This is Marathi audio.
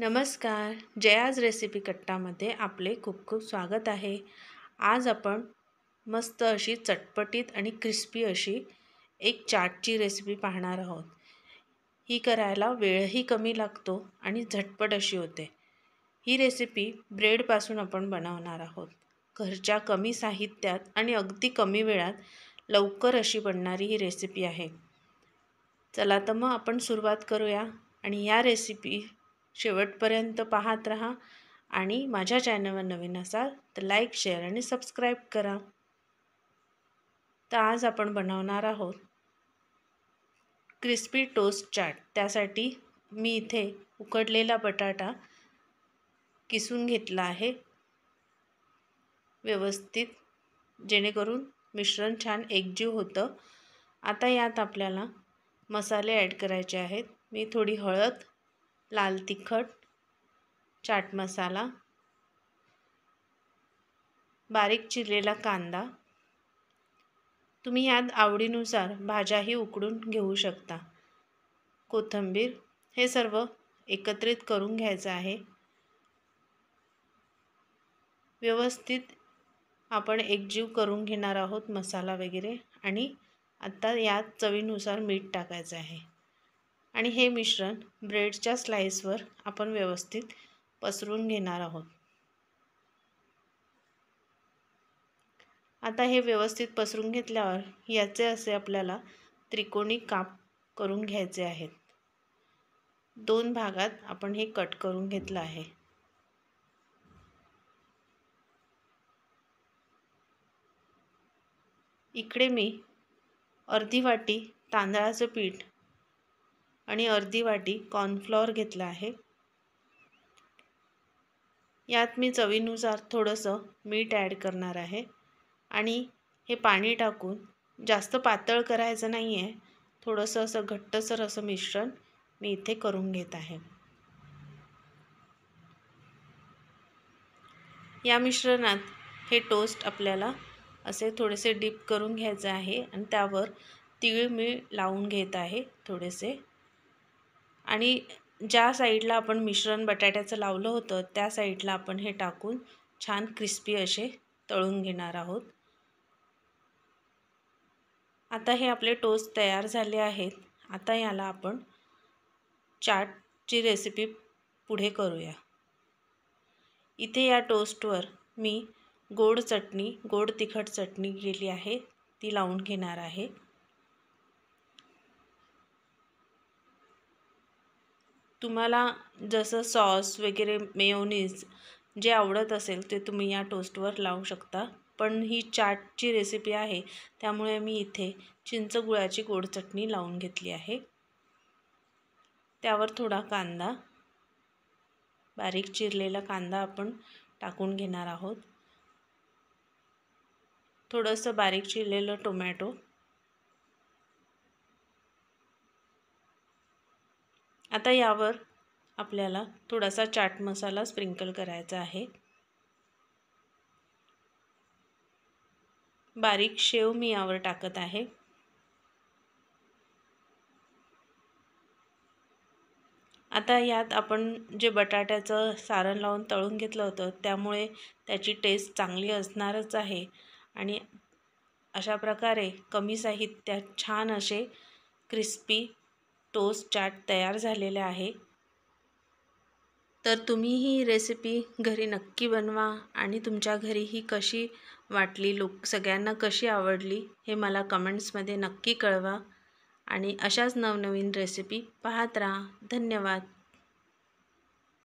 नमस्कार जयाज रेसिपी कट्टामध्ये आपले खूप खूप स्वागत आहे आज आपण मस्त अशी चटपटीत आणि क्रिस्पी अशी एक चाटची रेसिपी पाहणार आहोत ही करायला वेळही कमी लागतो आणि झटपट अशी होते ही रेसिपी ब्रेडपासून आपण बनवणार आहोत घरच्या कमी साहित्यात आणि अगदी कमी वेळात लवकर अशी बनणारी ही रेसिपी आहे चला तर मग आपण सुरुवात करूया आणि या रेसिपी शेवटपर्यंत पाहत राहा आणि माझ्या चॅनलवर नवीन असाल तर लाईक शेअर आणि सबस्क्राईब करा तर आज आपण बनवणार आहोत क्रिस्पी टोस्ट चाट त्यासाठी मी इथे उकडलेला बटाटा किसून घेतला आहे व्यवस्थित जेणेकरून मिश्रण छान एकजीव होतं आता यात आपल्याला मसाले ॲड करायचे आहेत मी थोडी हळद लाल तिखट चाट मसाला बारीक चिरलेला कांदा तुम्ही यात आवडीनुसार भाज्याही उकडून घेऊ शकता कोथंबीर हे सर्व एकत्रित करून घ्यायचं आहे व्यवस्थित आपण एकजीव करून घेणार आहोत मसाला वगैरे आणि आत्ता यात चवीनुसार मीठ टाकायचं आहे आणि हे मिश्रण ब्रेडच्या स्लाईसवर आपण व्यवस्थित पसरून घेणार आहोत आता हे व्यवस्थित पसरून घेतल्यावर याचे असे आपल्याला त्रिकोणी काप करून घ्यायचे आहेत दोन भागात आपण हे कट करून घेतलं आहे इकडे मी अर्धी वाटी तांदळाचं पीठ आणि अर्धी वाटी कॉर्नफ्लॉवर घेतला आहे यात मी चवीनुसार थोडंसं मीठ ॲड करणार आहे आणि हे पाणी टाकून जास्त पातळ करायचं नाही आहे थोडंसं असं घट्टसर असं मिश्रण मी इथे करून घेत आहे या मिश्रणात हे टोस्ट आपल्याला असे थोडेसे डीप करून घ्यायचं आहे आणि त्यावर तीळ मी लावून घेत आहे थोडेसे आणि ज्या साईडला आपण मिश्रण बटाट्याचं लावलं होतं त्या साईडला आपण हे टाकून छान क्रिस्पी असे तळून घेणार आहोत आता हे आपले टोस्ट तयार झाले आहेत आता याला आपण चाटची रेसिपी पुढे करूया इथे या टोस्टवर मी गोड चटणी गोड तिखट चटणी केली आहे ती लावून घेणार आहे तुम्हाला जसं सॉस वगैरे मेयोनीज जे आवडत असेल ते तुम्ही या टोस्टवर लावू शकता पण ही चाटची रेसिपी आहे त्यामुळे मी इथे चिंचगुळाची गोड चटणी लावून घेतली आहे त्यावर थोडा कांदा बारीक चिरलेला कांदा आपण टाकून घेणार आहोत थोडंसं बारीक चिरलेलं टोमॅटो आता यावर आपल्याला थोडासा चाट मसाला स्प्रिंकल करायचा आहे बारीक शेव मी यावर टाकत आहे आता यात आपण जे बटाट्याचं सारण लावून तळून घेतलं होतं त्यामुळे त्याची टेस्ट चांगली असणारच आहे आणि अशा प्रकारे कमी साहित्यात छान असे क्रिस्पी टोस चाट तयार झालेले आहे तर तुम्ही ही रेसिपी घरी नक्की बनवा आणि तुमच्या घरी ही कशी वाटली लोक सगळ्यांना कशी आवडली हे मला कमेंट्समध्ये नक्की कळवा आणि अशाच नवनवीन रेसिपी पाहत राहा धन्यवाद